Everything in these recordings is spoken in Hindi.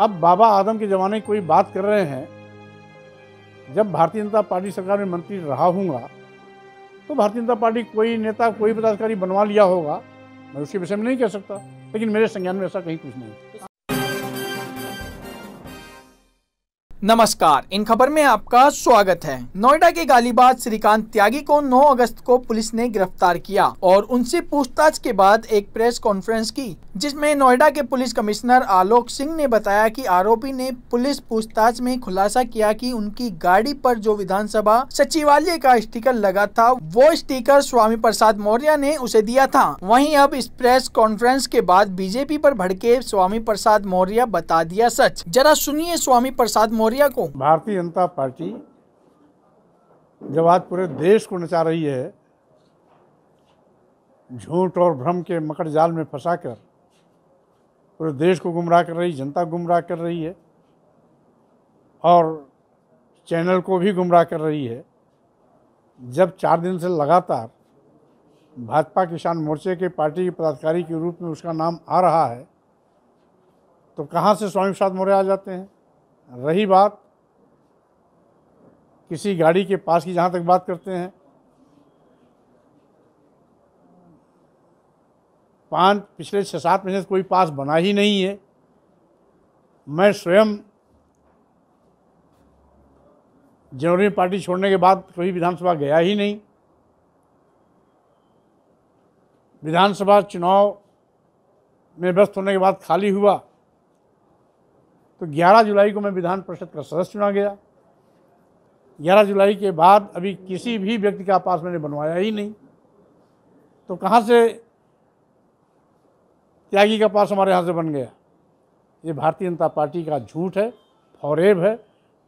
अब बाबा आदम के ज़माने की कोई बात कर रहे हैं जब भारतीय जनता पार्टी सरकार में मंत्री रहा हूँगा तो भारतीय जनता पार्टी कोई नेता कोई पदाधिकारी बनवा लिया होगा मैं उसके विषय में नहीं कह सकता लेकिन मेरे संज्ञान में ऐसा कहीं कुछ नहीं नमस्कार इन खबर में आपका स्वागत है नोएडा के गालीबाज श्रीकांत त्यागी को 9 अगस्त को पुलिस ने गिरफ्तार किया और उनसे पूछताछ के बाद एक प्रेस कॉन्फ्रेंस की जिसमें नोएडा के पुलिस कमिश्नर आलोक सिंह ने बताया कि आरोपी ने पुलिस पूछताछ में खुलासा किया कि उनकी गाड़ी पर जो विधानसभा सचिवालय का स्टिकर लगा था वो स्टिकर स्वामी प्रसाद मौर्य ने उसे दिया था वही अब इस प्रेस कॉन्फ्रेंस के बाद बीजेपी आरोप भड़के स्वामी प्रसाद मौर्य बता दिया सच जरा सुनिए स्वामी प्रसाद मौर्य खगड़िया को भारतीय जनता पार्टी जब आज पूरे देश को नचा रही है झूठ और भ्रम के मकर जाल में फंसा कर पूरे देश को गुमराह कर रही जनता गुमराह कर रही है और चैनल को भी गुमराह कर रही है जब चार दिन से लगातार भाजपा किसान मोर्चे के पार्टी के पदाधिकारी के रूप में उसका नाम आ रहा है तो कहाँ से स्वामी प्रसाद मौर्य आ जाते हैं रही बात किसी गाड़ी के पास की जहाँ तक बात करते हैं पाँच पिछले छः सात महीने से कोई पास बना ही नहीं है मैं स्वयं जनवरी में पार्टी छोड़ने के बाद कभी विधानसभा गया ही नहीं विधानसभा चुनाव में व्यस्त होने के बाद खाली हुआ तो 11 जुलाई को मैं विधान परिषद का सदस्य चुना गया 11 जुलाई के बाद अभी किसी भी व्यक्ति का पास मैंने बनवाया ही नहीं तो कहाँ से त्यागी का पास हमारे यहाँ से बन गया ये भारतीय जनता पार्टी का झूठ है फौरेब है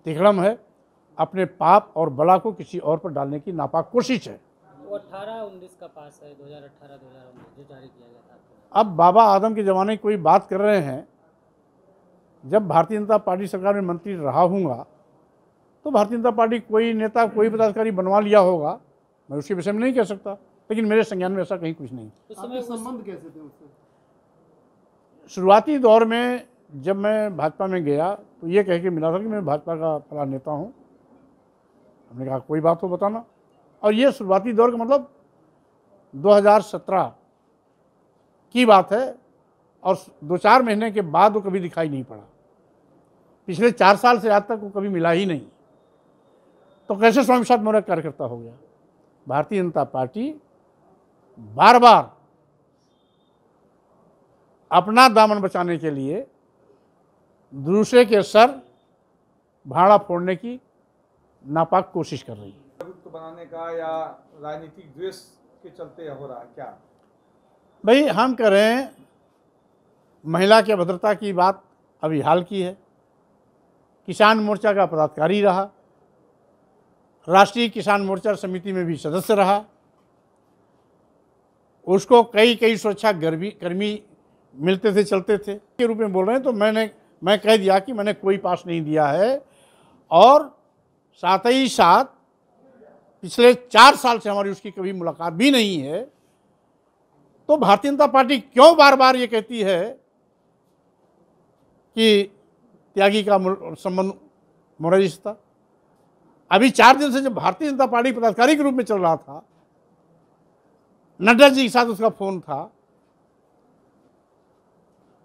तिकड़म है अपने पाप और बला को किसी और पर डालने की नापाक कोशिश है वो 18 का पास है 2018 2019 जो जारी किया गया था अब बाबा आदम के ज़माने की कोई बात कर रहे हैं जब भारतीय जनता पार्टी सरकार में मंत्री रहा हूँगा तो भारतीय जनता पार्टी कोई नेता कोई पदाधिकारी बनवा लिया होगा मैं उसके विषय में नहीं कह सकता लेकिन मेरे संज्ञान में ऐसा कहीं कुछ नहीं तो संबंध कैसे थे उससे शुरुआती दौर में जब मैं भाजपा में गया तो ये कह के मिला था कि मैं भाजपा का फला नेता हूँ हमने कहा कोई बात हो बताना और ये शुरुआती दौर का मतलब 2017 की बात है और दो चार महीने के बाद वो कभी दिखाई नहीं पड़ा पिछले चार साल से आज तक वो कभी मिला ही नहीं तो कैसे स्वामी प्रसाद मौर्य कार्यकर्ता हो गया भारतीय जनता पार्टी बार बार अपना दामन बचाने के लिए दूसरे के सर भाड़ा फोड़ने की नापाक कोशिश कर रही है बनाने का या राजनीतिक द्वेष के चलते हो रहा है क्या भाई हम करें महिला के भद्रता की बात अभी हाल की है किसान मोर्चा का पदाधिकारी रहा राष्ट्रीय किसान मोर्चा समिति में भी सदस्य रहा उसको कई कई सुरक्षा गर्मी कर्मी मिलते थे चलते थे के रूप में बोल रहे हैं तो मैंने मैं कह दिया कि मैंने कोई पास नहीं दिया है और साथ ही साथ पिछले चार साल से हमारी उसकी कभी मुलाकात भी नहीं है तो भारतीय जनता पार्टी क्यों बार बार ये कहती है कि त्यागी का संबंध मोरारजी था अभी चार दिन से जब भारतीय जनता पार्टी पदाधिकारी के रूप में चल रहा था नड्डा जी के साथ उसका फोन था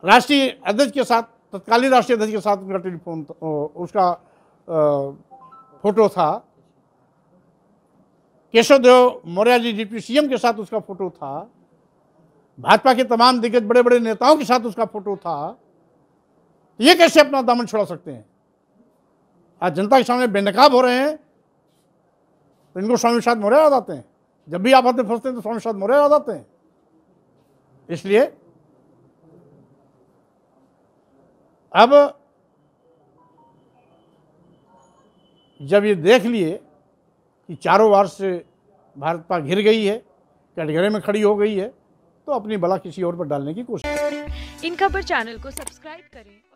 राष्ट्रीय अध्यक्ष के साथ तत्कालीन राष्ट्रीय अध्यक्ष के साथ उनका टेलीफोन उसका फोटो था केशव देव मौर्य जी डिप्टी सीएम के साथ उसका फोटो था भाजपा के तमाम दिग्गज बड़े बड़े नेताओं के साथ उसका फोटो था ये कैसे अपना दामन छुड़ा सकते हैं आज जनता के सामने बेनकाब हो रहे हैं तो इनको स्वामी साथ मोरे याद आते हैं जब भी आप आते फंसते हैं तो स्वामी साथ मोरे याद आते हैं इसलिए अब जब ये देख लिए कि चारों बार से भाजपा घिर गई है कटघरे में खड़ी हो गई है तो अपनी बला किसी और पर डालने की कोशिश इन खबर चैनल को सब्सक्राइब करें